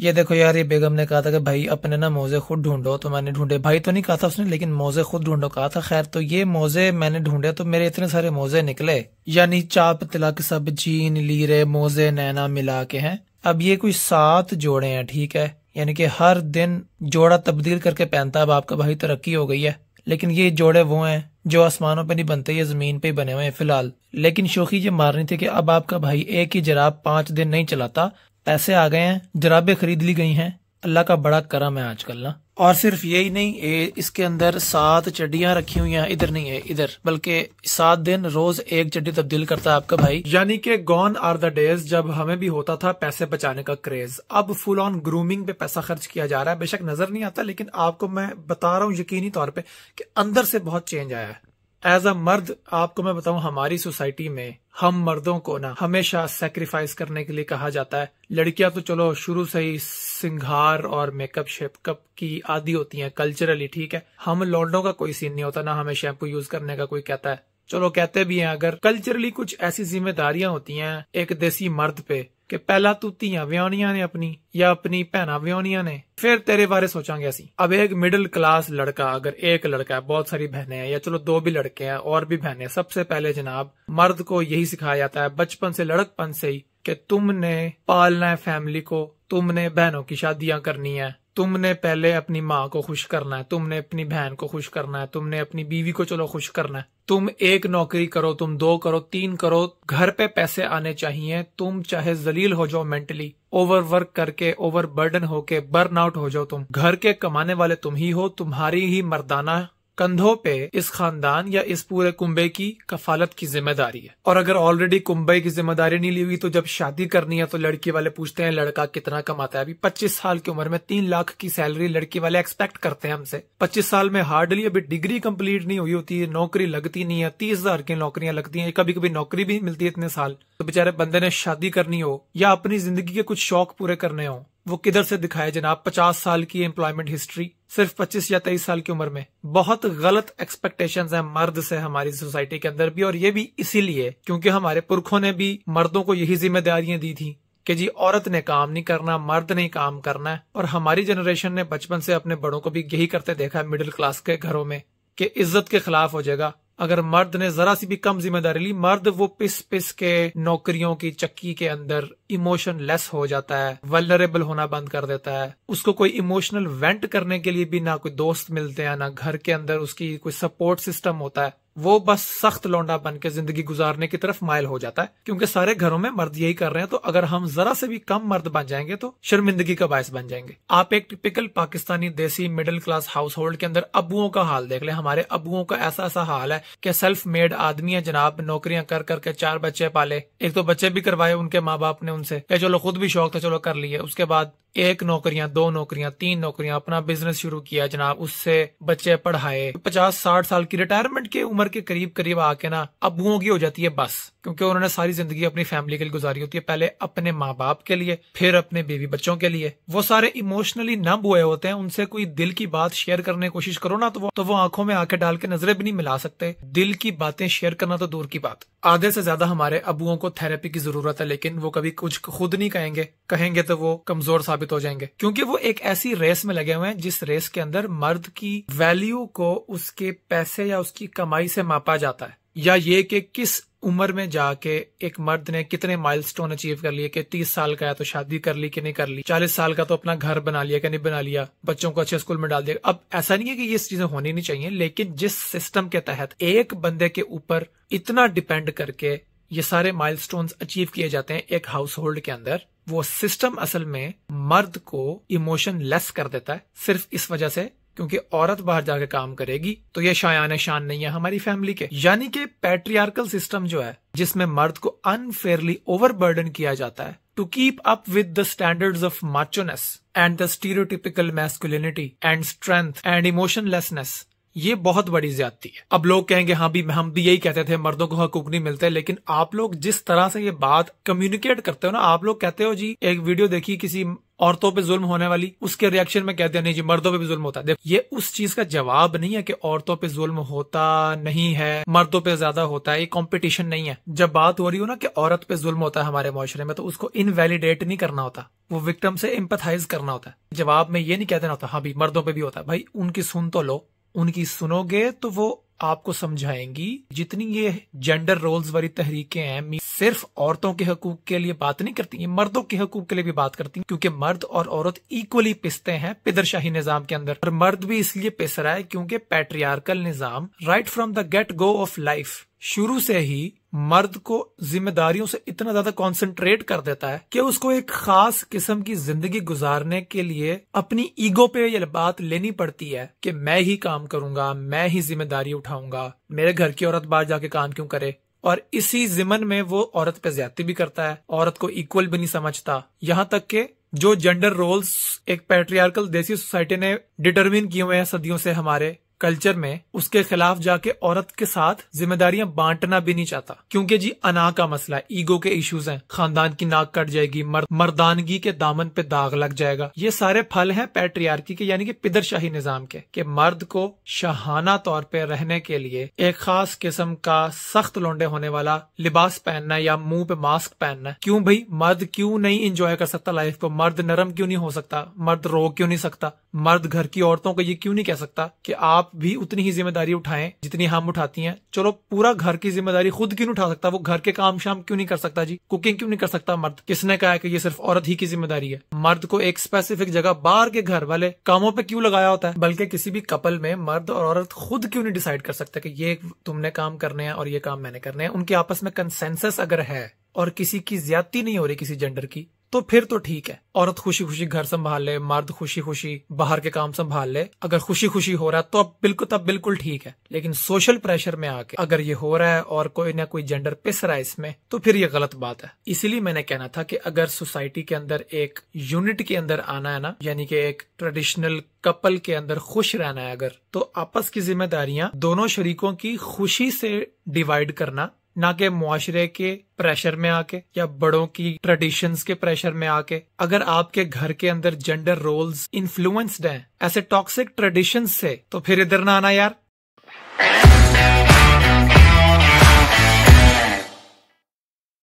ये देखो यार ये बेगम ने कहा था कि भाई अपने ना मोज़े खुद ढूंढो तो मैंने ढूंढे भाई तो नहीं कहा था उसने लेकिन मोज़े खुद ढूंढो कहा था खैर तो ये मोज़े मैंने ढूंढे तो मेरे इतने सारे मोज़े निकले यानी चाप तिलक सब जीन लीरे मोज़े नैना मिला के हैं अब ये कोई सात जोड़े हैं ठीक है यानी कि हर दिन जोड़ा तब्दील करके पहनता अब आपका भाई तरक्की हो गई है लेकिन ये जोड़े वो हैं जो आसमानों पर नहीं बनते ये जमीन पे बने हुए हैं फिलहाल लेकिन शोखी ये मारनी थी कि अब आपका भाई एक ही जराब पांच दिन नहीं चलाता पैसे आ गए हैं जराबे खरीद ली गई हैं अल्लाह का बड़ा करम है आजकल ना और सिर्फ यही नहीं ए, इसके अंदर सात चड्डियां रखी हुई हैं इधर नहीं है इधर बल्कि सात दिन रोज एक चड्डी तब्दील करता है आपका भाई यानी कि गॉन आर द डेज जब हमें भी होता था पैसे बचाने का क्रेज अब फुल ऑन ग्रूमिंग पे पैसा खर्च किया जा रहा है बेशक नजर नहीं आता लेकिन आपको मैं बता रहा हूँ यकीनी तौर पर अंदर से बहुत चेंज आया है एज अ मर्द आपको मैं बताऊं हमारी सोसाइटी में हम मर्दों को ना हमेशा सेक्रीफाइस करने के लिए कहा जाता है लड़कियां तो चलो शुरू से ही सिंगार और मेकअप शेपअप की आदि होती हैं कल्चरली ठीक है हम लौंडों का कोई सीन नहीं होता ना हमें शैम्पू यूज करने का कोई कहता है चलो कहते भी हैं अगर कल्चरली कुछ ऐसी जिम्मेदारियां होती हैं एक देसी मर्द पे पहला तू ਤੂੰ ਧੀਆਂ ਵਿਆਹਣੀਆਂ ਨੇ ਆਪਣੀ ਜਾਂ ਆਪਣੀ ਭੈਣਾਂ ਵਿਆਹਣੀਆਂ ਨੇ ਫਿਰ ਤੇਰੇ ਬਾਰੇ ਸੋਚਾਂਗੇ ਅਸੀਂ अब एक मिडिल क्लास लड़का अगर एक लड़का है बहुत सारी बहने हैं या चलो दो भी लड़के हैं और भी बहने सबसे पहले जनाब मर्द को यही सिखाया जाता है बचपन से लड़कपन से ही कि तुमने पालना है फैमिली को तुमने बहनों की शादियां करनी है तुमने पहले अपनी माँ को खुश करना है तुमने अपनी बहन को खुश करना है तुमने अपनी बीवी को चलो खुश करना है तुम एक नौकरी करो तुम दो करो तीन करो घर पे पैसे आने चाहिए तुम चाहे जलील हो जाओ मेंटली ओवर वर्क करके ओवर बर्डन होके बर्न आउट हो जाओ तुम घर के कमाने वाले तुम ही हो तुम्हारी ही मर्दाना कंधों पे इस खानदान या इस पूरे कुंबे की कफालत की जिम्मेदारी है और अगर ऑलरेडी कुंबे की जिम्मेदारी नहीं ली हुई तो जब शादी करनी है तो लड़की वाले पूछते हैं लड़का कितना कमाता है अभी पच्चीस साल की उम्र में तीन लाख की सैलरी लड़की वाले एक्सपेक्ट करते हैं हमसे पच्चीस साल में हार्डली अभी डिग्री कम्प्लीट नहीं हुई होती है नौकरी लगती नहीं है तीस हजार की नौकरियां लगती है कभी कभी नौकरी भी मिलती है इतने साल तो बेचारे बंदे ने शादी करनी हो या अपनी जिंदगी के कुछ शौक पूरे करने हो वो किधर से दिखाए जनाब पचास साल की एम्प्लॉयमेंट हिस्ट्री सिर्फ 25 या 23 साल की उम्र में बहुत गलत एक्सपेक्टेशंस हैं मर्द से हमारी सोसाइटी के अंदर भी और ये भी इसीलिए क्योंकि हमारे पुरखों ने भी मर्दों को यही जिम्मेदारियां दी थी कि जी औरत ने काम नहीं करना मर्द नहीं काम करना है और हमारी जनरेशन ने बचपन से अपने बड़ों को भी यही करते देखा मिडिल क्लास के घरों में कि इज्जत के खिलाफ हो जाएगा अगर मर्द ने जरा सी भी कम जिम्मेदारी ली मर्द वो पिस पिस के नौकरियों की चक्की के अंदर इमोशन लेस हो जाता है वेलरेबल होना बंद कर देता है उसको कोई इमोशनल वेंट करने के लिए भी ना कोई दोस्त मिलते हैं ना घर के अंदर उसकी कोई सपोर्ट सिस्टम होता है वो बस सख्त लौंडा बन के जिंदगी गुजारने की तरफ मायल हो जाता है क्योंकि सारे घरों में मर्द यही कर रहे हैं तो अगर हम जरा से भी कम मर्द बन जाएंगे तो शर्मिंदगी का बायस बन जाएंगे आप एक टिपिकल पाकिस्तानी देसी मिडिल क्लास हाउस होल्ड के अंदर अबुओं का हाल देख ले हमारे अबुओं का ऐसा ऐसा हाल है कि सेल्फ मेड आदमी है जनाब नौकरियां कर करके चार बच्चे पाले एक तो बच्चे भी करवाए उनके माँ बाप ने उनसे चलो खुद भी शौक था चलो कर लिए उसके बाद एक नौकरियां दो नौकरियां तीन नौकरियां अपना बिजनेस शुरू किया जनाब उससे बच्चे पढ़ाए पचास साठ साल की रिटायरमेंट के उम्र के करीब करीब आके ना अबुओं की हो जाती है बस क्योंकि उन्होंने सारी जिंदगी अपनी फैमिली के लिए गुजारी होती है पहले अपने माँ बाप के लिए फिर अपने बेबी बच्चों के लिए वो सारे इमोशनली नब हुए होते हैं उनसे कोई दिल की बात शेयर करने की कोशिश करो ना तो वो तो वो आंखों में आके डाल के नजरे भी नहीं मिला सकते दिल की बातें शेयर करना तो दूर की बात आधे से ज्यादा हमारे अबुओं को थेरेपी की जरूरत है लेकिन वो कभी कुछ खुद नहीं कहेंगे कहेंगे तो वो कमजोर साबित साबित हो जाएंगे क्योंकि वो एक ऐसी रेस में लगे हुए हैं जिस रेस के अंदर मर्द की वैल्यू को उसके पैसे या उसकी कमाई से मापा जाता है या ये कि किस उम्र में जाके एक मर्द ने कितने माइलस्टोन अचीव कर लिए कि तीस साल का है तो शादी कर ली कि नहीं कर ली चालीस साल का तो अपना घर बना लिया कि नहीं बना लिया बच्चों को अच्छे स्कूल में डाल दिया अब ऐसा नहीं है कि ये चीजें होनी नहीं चाहिए लेकिन जिस सिस्टम के तहत एक बंदे के ऊपर इतना डिपेंड करके ये सारे माइलस्टोन्स अचीव किए जाते हैं एक हाउस होल्ड के अंदर वो सिस्टम असल में मर्द को इमोशन लेस कर देता है सिर्फ इस वजह से क्योंकि औरत बाहर जाकर काम करेगी तो ये शायान शान नहीं है हमारी फैमिली के यानी कि पैट्रियार्कल सिस्टम जो है जिसमें मर्द को अनफेयरली ओवरबर्डन किया जाता है to keep up with the standards of machoness and the stereotypical masculinity and strength and emotionlessness ये बहुत बड़ी ज्यादती है अब लोग कहेंगे हाँ भी हम भी यही कहते थे मर्दों को हकूक नहीं मिलते लेकिन आप लोग जिस तरह से ये बात कम्युनिकेट करते हो ना आप लोग कहते हो जी एक वीडियो देखी किसी औरतों पे जुल्म होने वाली उसके रिएक्शन में कहते हैं नहीं जी मर्दों पे भी जुल्म होता है ये उस चीज का जवाब नहीं है कि औरतों पे जुल्म होता नहीं है मर्दों पे ज्यादा होता है ये कंपटीशन नहीं है जब बात हो रही हो ना कि औरत पे जुल्म होता है हमारे माशरे में तो उसको इनवैलिडेट नहीं करना होता वो विक्टम से इम्पथाइज करना होता है जवाब में ये नहीं कहते ना होता हाँ भी मर्दों पे भी होता है भाई उनकी सुन तो लो उनकी सुनोगे तो वो आपको समझाएंगी जितनी ये जेंडर रोल्स वाली तहरीकें हैं सिर्फ औरतों के हकूक के लिए बात नहीं करती ये मर्दों के हकूक के लिए भी बात करती क्योंकि मर्द और औरत इक्वली पिसते हैं पिदरशाही निजाम के अंदर और मर्द भी इसलिए पिस रहा है क्योंकि पैट्रियार्कल निजाम right from the get go of life शुरू से ही मर्द को जिम्मेदारियों से इतना ज्यादा कंसंट्रेट कर देता है कि उसको एक खास किस्म की जिंदगी गुजारने के लिए अपनी ईगो पे ये बात लेनी पड़ती है कि मैं ही काम करूंगा मैं ही जिम्मेदारी उठा बिठाऊंगा मेरे घर की औरत बाहर जाके काम क्यों करे और इसी जिमन में वो औरत पे ज्यादा भी करता है औरत को इक्वल भी नहीं समझता यहाँ तक के जो जेंडर रोल्स एक पेट्रियार्कल देसी सोसाइटी ने डिटरमिन किए हुए हैं सदियों से हमारे कल्चर में उसके खिलाफ जाके औरत के साथ जिम्मेदारियां बांटना भी नहीं चाहता क्योंकि जी अना का मसला है ईगो के इश्यूज हैं खानदान की नाक कट जाएगी मर, मर्दानगी के दामन पे दाग लग जाएगा ये सारे फल हैं पैट्रियार्की के यानी कि पिदरशाही निजाम के कि मर्द को शहाना तौर पे रहने के लिए एक खास किस्म का सख्त लोंडे होने वाला लिबास पहनना या मुंह पे मास्क पहनना क्यों भाई मर्द क्यों नहीं इंजॉय कर सकता लाइफ को मर्द नरम क्यों नहीं हो सकता मर्द रो क्यों नहीं सकता मर्द घर की औरतों को ये क्यों नहीं कह सकता कि आप आप भी उतनी ही जिम्मेदारी उठाएं जितनी हम उठाती हैं चलो पूरा घर की जिम्मेदारी खुद क्यों उठा सकता वो घर के काम शाम क्यों नहीं कर सकता जी कुकिंग क्यों नहीं कर सकता मर्द किसने कहा कि ये सिर्फ औरत ही की जिम्मेदारी है मर्द को एक स्पेसिफिक जगह बाहर के घर वाले कामों पर क्यों लगाया होता है बल्कि किसी भी कपल में मर्द और औरत खुद क्यों नहीं डिसाइड कर सकता कि ये तुमने काम करने हैं और ये काम मैंने करने हैं उनके आपस में कंसेंसस अगर है और किसी की ज्यादा नहीं हो रही किसी जेंडर की तो फिर तो ठीक है औरत खुशी खुशी घर संभाल ले मर्द खुशी खुशी बाहर के काम संभाल ले अगर खुशी खुशी हो रहा है तो अब बिल्कुल तब बिल्कुल ठीक है लेकिन सोशल प्रेशर में आके अगर ये हो रहा है और कोई ना कोई जेंडर पिस रहा है इसमें तो फिर ये गलत बात है इसीलिए मैंने कहना था कि अगर सोसाइटी के अंदर एक यूनिट के अंदर आना है ना यानी कि एक ट्रेडिशनल कपल के अंदर खुश रहना है अगर तो आपस की जिम्मेदारियां दोनों शरीकों की खुशी से डिवाइड करना ना कि मुआशरे के प्रेशर में आके या बड़ों की ट्रेडिशंस के प्रेशर में आके अगर आपके घर के अंदर जेंडर रोल्स इन्फ्लुएंस्ड हैं ऐसे टॉक्सिक ट्रेडिशंस से तो फिर इधर ना आना यार